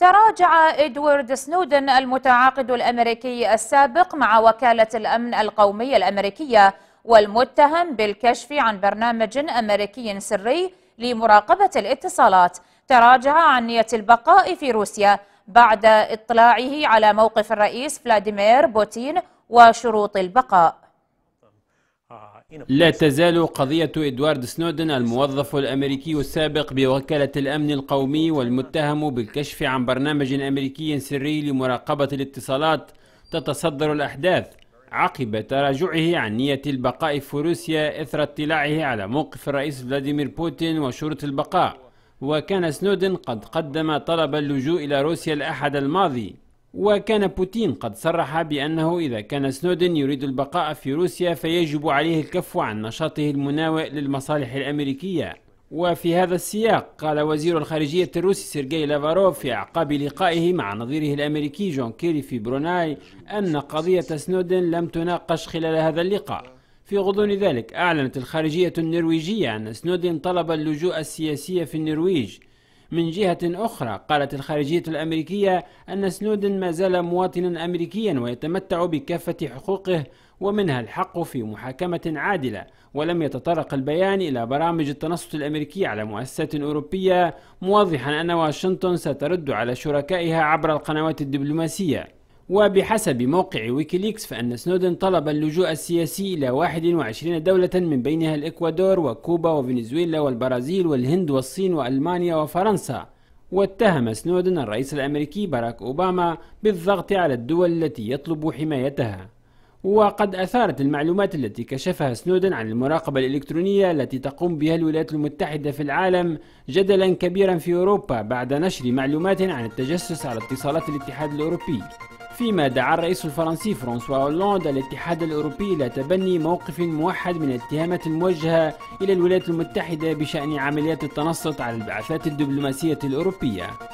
تراجع إدوارد سنودن المتعاقد الأمريكي السابق مع وكالة الأمن القومي الأمريكية والمتهم بالكشف عن برنامج أمريكي سري لمراقبة الاتصالات تراجع عن نية البقاء في روسيا بعد اطلاعه على موقف الرئيس فلاديمير بوتين وشروط البقاء لا تزال قضية إدوارد سنودن الموظف الأمريكي السابق بوكالة الأمن القومي والمتهم بالكشف عن برنامج أمريكي سري لمراقبة الاتصالات تتصدر الأحداث عقب تراجعه عن نية البقاء في روسيا إثر اطلاعه على موقف الرئيس فلاديمير بوتين وشروط البقاء وكان سنودن قد قدم طلب اللجوء إلى روسيا الأحد الماضي وكان بوتين قد صرح بأنه إذا كان سنودن يريد البقاء في روسيا فيجب عليه الكف عن نشاطه المناوئ للمصالح الأمريكية وفي هذا السياق قال وزير الخارجية الروسي سيرجي لافاروف في أعقاب لقائه مع نظيره الأمريكي جون كيري في بروناي أن قضية سنودن لم تناقش خلال هذا اللقاء في غضون ذلك أعلنت الخارجية النرويجية أن سنودن طلب اللجوء السياسي في النرويج من جهة أخرى قالت الخارجية الأمريكية أن سنودن ما زال مواطنا أمريكيا ويتمتع بكافة حقوقه ومنها الحق في محاكمة عادلة ولم يتطرق البيان إلى برامج التنصت الأمريكي على مؤسسات أوروبية موضحا أن واشنطن سترد على شركائها عبر القنوات الدبلوماسية وبحسب موقع ويكيليكس فأن سنودن طلب اللجوء السياسي إلى 21 دولة من بينها الإكوادور وكوبا وفنزويلا والبرازيل والهند والصين وألمانيا وفرنسا واتهم سنودن الرئيس الأمريكي باراك أوباما بالضغط على الدول التي يطلب حمايتها وقد أثارت المعلومات التي كشفها سنودن عن المراقبة الإلكترونية التي تقوم بها الولايات المتحدة في العالم جدلا كبيرا في أوروبا بعد نشر معلومات عن التجسس على اتصالات الاتحاد الأوروبي فيما دعا الرئيس الفرنسي فرانسوا هولاند الاتحاد الأوروبي إلى تبني موقف موحد من الاتهامات الموجهة إلى الولايات المتحدة بشأن عمليات التنصت على البعثات الدبلوماسية الأوروبية